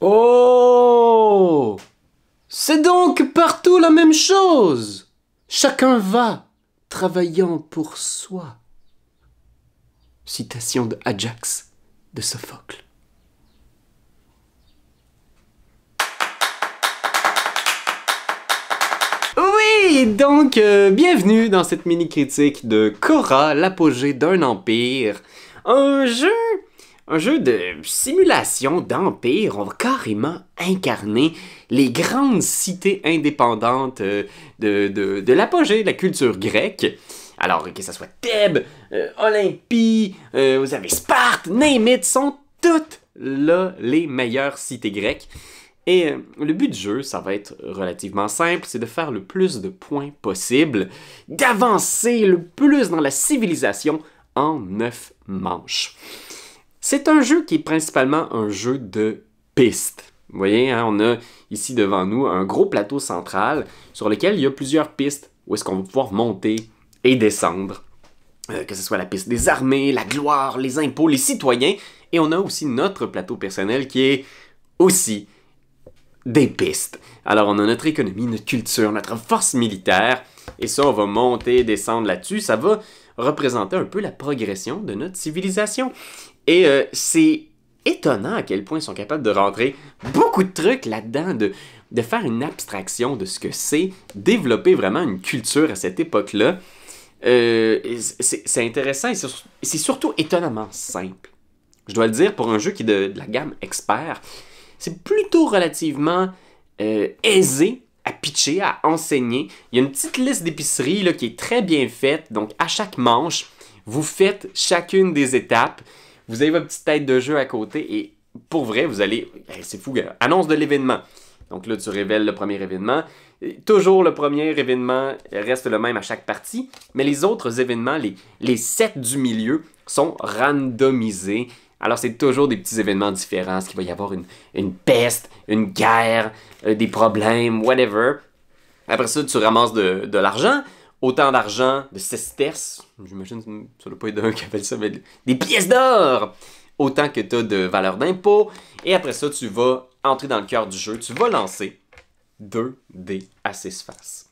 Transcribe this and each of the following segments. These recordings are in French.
Oh C'est donc partout la même chose Chacun va, travaillant pour soi. Citation de Ajax de Sophocle. Oui, donc euh, bienvenue dans cette mini-critique de Cora, l'apogée d'un empire. Un jeu un jeu de simulation d'empire. On va carrément incarner les grandes cités indépendantes euh, de, l'apogée de la culture grecque. Alors que ce soit Thèbes, euh, Olympie, euh, vous avez Sparte, name sont toutes là les meilleures cités grecques. Et le but du jeu, ça va être relativement simple, c'est de faire le plus de points possible, d'avancer le plus dans la civilisation en neuf manches. C'est un jeu qui est principalement un jeu de pistes. Vous voyez, hein, on a ici devant nous un gros plateau central sur lequel il y a plusieurs pistes où est-ce qu'on va pouvoir monter et descendre. Euh, que ce soit la piste des armées, la gloire, les impôts, les citoyens. Et on a aussi notre plateau personnel qui est aussi des pistes. Alors on a notre économie, notre culture, notre force militaire. Et ça, on va monter, et descendre là-dessus. Ça va représenter un peu la progression de notre civilisation. Et euh, c'est étonnant à quel point ils sont capables de rentrer beaucoup de trucs là-dedans, de, faire une abstraction de ce que c'est, développer vraiment une culture à cette époque-là. Euh, c'est intéressant et c'est surtout étonnamment simple. Je dois le dire, pour un jeu qui est de, la gamme expert, c'est plutôt relativement euh, aisé à pitcher, à enseigner. Il y a une petite liste d'épiceries qui est très bien faite. Donc, à chaque manche, vous faites chacune des étapes. Vous avez votre petite tête de jeu à côté et pour vrai, vous allez. c'est fou, Annonce de l'événement. Donc là, tu révèles le premier événement. toujours le premier événement reste le même à chaque partie, mais les autres événements, les, les sets du milieu, sont randomisés. Alors c'est toujours des petits événements différents, ce qu'il va y avoir une, peste, une guerre, euh, des problèmes, whatever. Après ça, tu ramasses de, de l'argent, autant d'argent, de sesterces, j'imagine, ça doit pas être d'un qui appelle ça, mais des pièces d'or, autant que tu as de valeur d'impôt. Et après ça, tu vas entrer dans le cœur du jeu, tu vas lancer deux dés à six faces.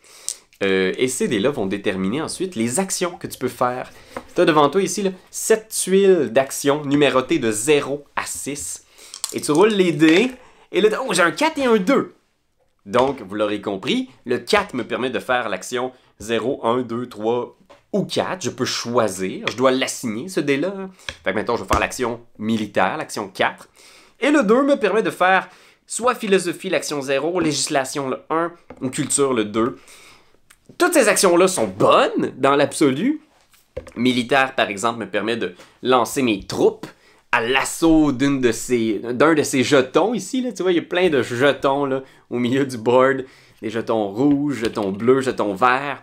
Euh, et ces dés-là vont déterminer ensuite les actions que tu peux faire. Tu as devant toi ici sept 7 tuiles d'actions numérotées de 0 à 6. Et tu roules les dés. Et là, oh, j'ai un 4 et un 2. Donc, vous l'aurez compris, le 4 me permet de faire l'action 0, 1, 2, 3 ou 4. Je peux choisir, je dois l'assigner ce dé-là. Fait que maintenant, je vais faire l'action militaire, l'action 4. Et le 2 me permet de faire soit philosophie, l'action 0, législation, le 1, ou culture, le 2. Toutes ces actions-là sont bonnes dans l'absolu. Militaire, par exemple, me permet de lancer mes troupes l'assaut d'une de ces d'un de ces jetons ici. Là, tu vois, il y a plein de jetons au milieu du board. Des jetons rouges, jetons bleus, jetons verts.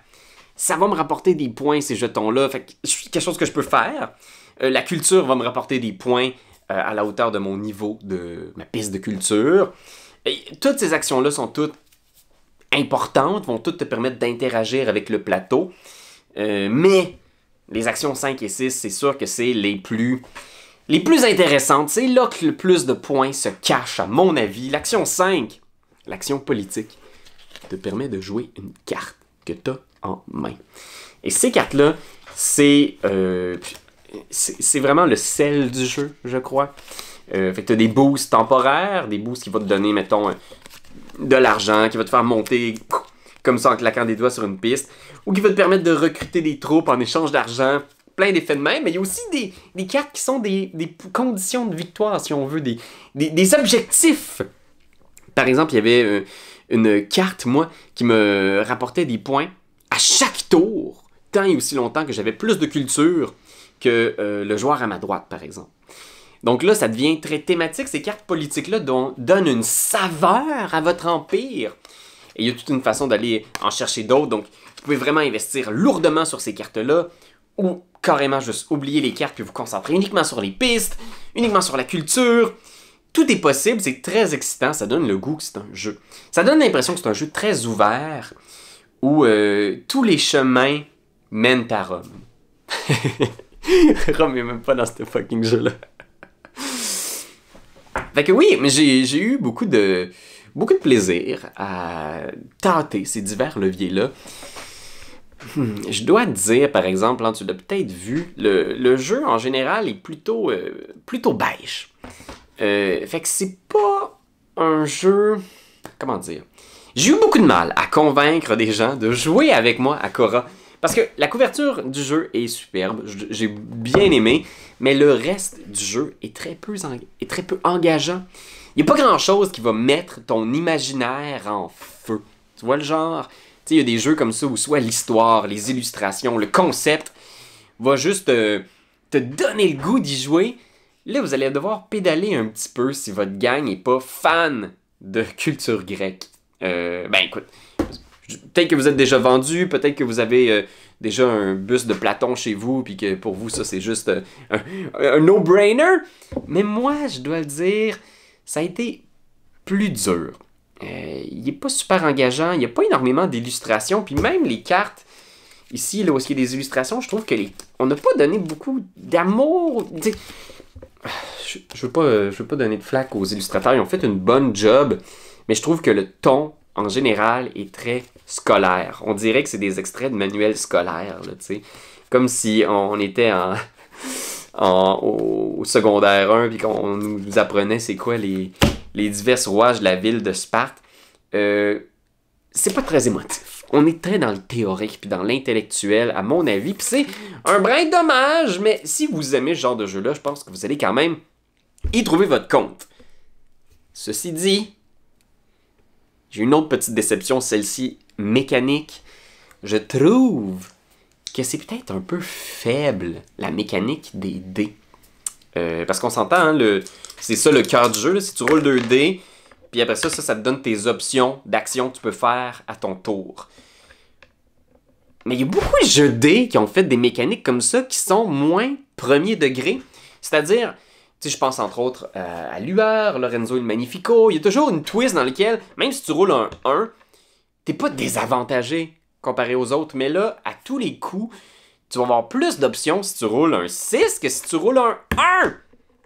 Ça va me rapporter des points, ces jetons-là. Fait que, quelque chose que je peux faire. Euh, la culture va me rapporter des points euh, à la hauteur de mon niveau, de ma piste de culture. Et toutes ces actions-là sont toutes importantes, vont toutes te permettre d'interagir avec le plateau. Euh, mais les actions 5 et 6, c'est sûr que c'est les plus les plus intéressantes, c'est là que le plus de points se cache, à mon avis. L'action 5, l'action politique, te permet de jouer une carte que tu as en main. Et ces cartes-là, euh, c'est vraiment le sel du jeu, je crois. Euh, fait tu as des boosts temporaires, des boosts qui vont te donner, mettons, euh, de l'argent, qui vont te faire monter comme ça en claquant des doigts sur une piste, ou qui vont te permettre de recruter des troupes en échange d'argent plein d'effets de même, mais il y a aussi des, cartes qui sont des, des, conditions de victoire, si on veut, des, objectifs. Par exemple, il y avait euh, une, carte, moi, qui me rapportait des points à chaque tour, tant et aussi longtemps que j'avais plus de culture que euh, le joueur à ma droite, par exemple. Donc là, ça devient très thématique. Ces cartes politiques-là donnent une saveur à votre empire. Et il y a toute une façon d'aller en chercher d'autres. Donc, vous pouvez vraiment investir lourdement sur ces cartes-là ou carrément juste oublier les cartes puis vous concentrer uniquement sur les pistes, uniquement sur la culture. Tout est possible, c'est très excitant, ça donne le goût que c'est un jeu. Ça donne l'impression que c'est un jeu très ouvert où euh, tous les chemins mènent à Rome. Rome est même pas dans ce fucking jeu-là. Fait que oui, mais j'ai eu beaucoup de, beaucoup de plaisir à tâter ces divers leviers-là. Hmm. je dois te dire, par exemple, hein, tu l'as peut-être vu, le, jeu en général est plutôt, euh, plutôt beige. Euh, fait que c'est pas un jeu. Comment dire J'ai eu beaucoup de mal à convaincre des gens de jouer avec moi à Cora. Parce que la couverture du jeu est superbe, j'ai bien aimé, mais le reste du jeu est très peu, est très peu engageant. Il n'y a pas grand chose qui va mettre ton imaginaire en feu. Tu vois le genre il y a des jeux comme ça où soit l'histoire, les illustrations, le concept va juste euh, te donner le goût d'y jouer. Là, vous allez devoir pédaler un petit peu si votre gang n'est pas fan de culture grecque. Euh, ben écoute, peut-être que vous êtes déjà vendu, peut-être que vous avez euh, déjà un bus de Platon chez vous, puis que pour vous, ça c'est juste un, un no-brainer. Mais moi, je dois le dire, ça a été plus dur. Euh, il n'est pas super engageant. Il n'y a pas énormément d'illustrations. Puis même les cartes, ici, là, où il y a des illustrations, je trouve que les... on n'a pas donné beaucoup d'amour. Je ne veux, pas, veux pas donner de flaque aux illustrateurs. Ils ont fait une bonne job, mais je trouve que le ton, en général, est très scolaire. On dirait que c'est des extraits de manuels scolaires, là, tu sais. Comme si on était en... au, secondaire 1 puis qu'on nous apprenait c'est quoi les, les divers rouages de la ville de Sparte, euh, c'est pas très émotif. On est très dans le théorique puis dans l'intellectuel, à mon avis. Puis c'est un brin dommage, mais si vous aimez ce genre de jeu-là, je pense que vous allez quand même y trouver votre compte. Ceci dit, j'ai une autre petite déception, celle-ci mécanique. Je trouve que c'est peut-être un peu faible, la mécanique des dés. Euh, parce qu'on s'entend, hein, le, c'est ça le cœur du jeu. Si tu roules 2 dés, puis après ça, ça, te donne tes options d'action que tu peux faire à ton tour. Mais il y a beaucoup de jeux dés qui ont fait des mécaniques comme ça qui sont moins premier degré. C'est-à-dire, si je pense entre autres euh, à Lueur, Lorenzo il Magnifico, il y a toujours une twist dans laquelle, même si tu roules un 1, t'es pas désavantagé comparé aux autres. Mais là, à tous les coups, tu vas avoir plus d'options si tu roules un 6 que si tu roules un 1.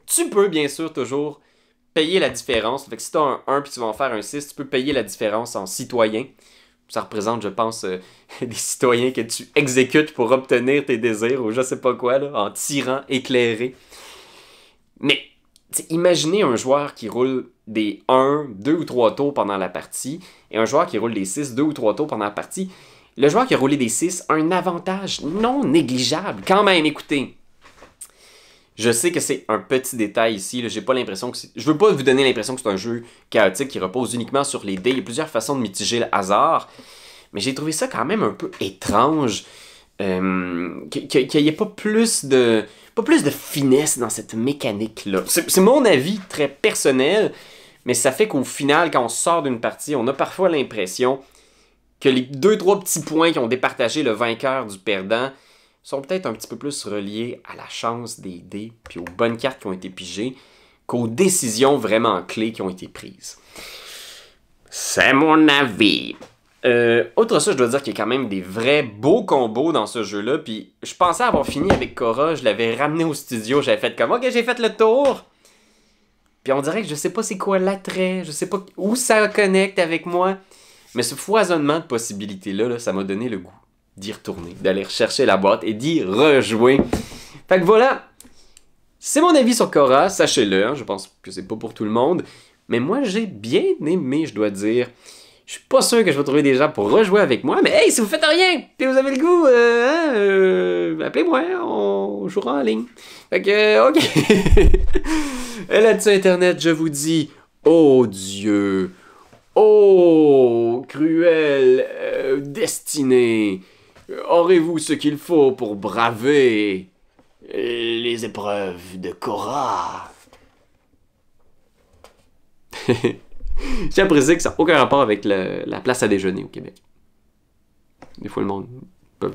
Tu peux bien sûr toujours payer la différence. Fait que si tu as un 1 puis tu vas en faire un 6, tu peux payer la différence en citoyen. Ça représente, je pense, euh, des citoyens que tu exécutes pour obtenir tes désirs ou je sais pas quoi, en tirant éclairé. Mais imaginez un joueur qui roule des 1, 2 ou 3 tours pendant la partie et un joueur qui roule des 6, 2 ou 3 tours pendant la partie. Le joueur qui a roulé des 6 a un avantage non négligeable. Quand même, écoutez, je sais que c'est un petit détail ici, j'ai pas l'impression que je veux pas vous donner l'impression que c'est un jeu chaotique qui repose uniquement sur les dés, il y a plusieurs façons de mitiger le hasard, mais j'ai trouvé ça quand même un peu étrange. Euh, qu'il n'y ait pas plus de pas plus de finesse dans cette mécanique là. C'est mon avis très personnel, mais ça fait qu'au final, quand on sort d'une partie, on a parfois l'impression que les deux trois petits points qui ont départagé le vainqueur du perdant, sont peut-être un petit peu plus reliés à la chance des dés, puis aux bonnes cartes qui ont été pigées, qu'aux décisions vraiment clés qui ont été prises. C'est mon avis. autre euh, chose, je dois dire qu'il y a quand même des vrais beaux combos dans ce jeu-là. Puis je pensais avoir fini avec Cora, je l'avais ramené au studio, j'avais fait comme ok, j'ai fait le tour. Puis on dirait que je sais pas c'est quoi l'attrait, je sais pas où ça connecte avec moi. Mais ce foisonnement de possibilités là, ça m'a donné le goût d'y retourner, d'aller rechercher la boîte et d'y rejouer. Fait que voilà, c'est mon avis sur Cora, sachez-le, hein, je pense que c'est pas pour tout le monde, mais moi j'ai bien aimé, je dois dire. Je suis pas sûr que je vais trouver des gens pour rejouer avec moi, mais hey, si vous faites rien, et vous avez le goût, euh, hein, euh, appelez-moi, on jouera en ligne. Fait que, euh, ok. et là-dessus, Internet, je vous dis, oh Dieu, oh cruel destiné, destinée aurez-vous ce qu'il faut pour braver les épreuves de Cora J'ai apprécié que ça n'a aucun rapport avec la place à déjeuner au Québec. Des fois, le monde peut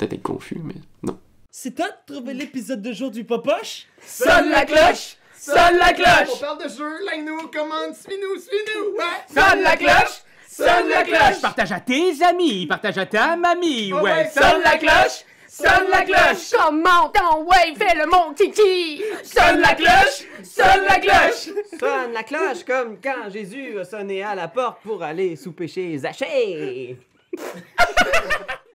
être confus, mais non. C'est toi de trouver l'épisode de jour du Popoche? Sonne la cloche! Sonne la cloche! On parle de jeu, like nous commande, suis-nous, suis-nous! Ouais! Sonne la cloche! Sonne la cloche Partage à tes amis, partage à ta mamie, oh, ouais, sonne la cloche Sonne la cloche Comment en wave fais le mon titi Sonne la cloche Sonne la cloche Sonne la cloche comme quand Jésus a sonné à la porte pour aller sous chez Zachée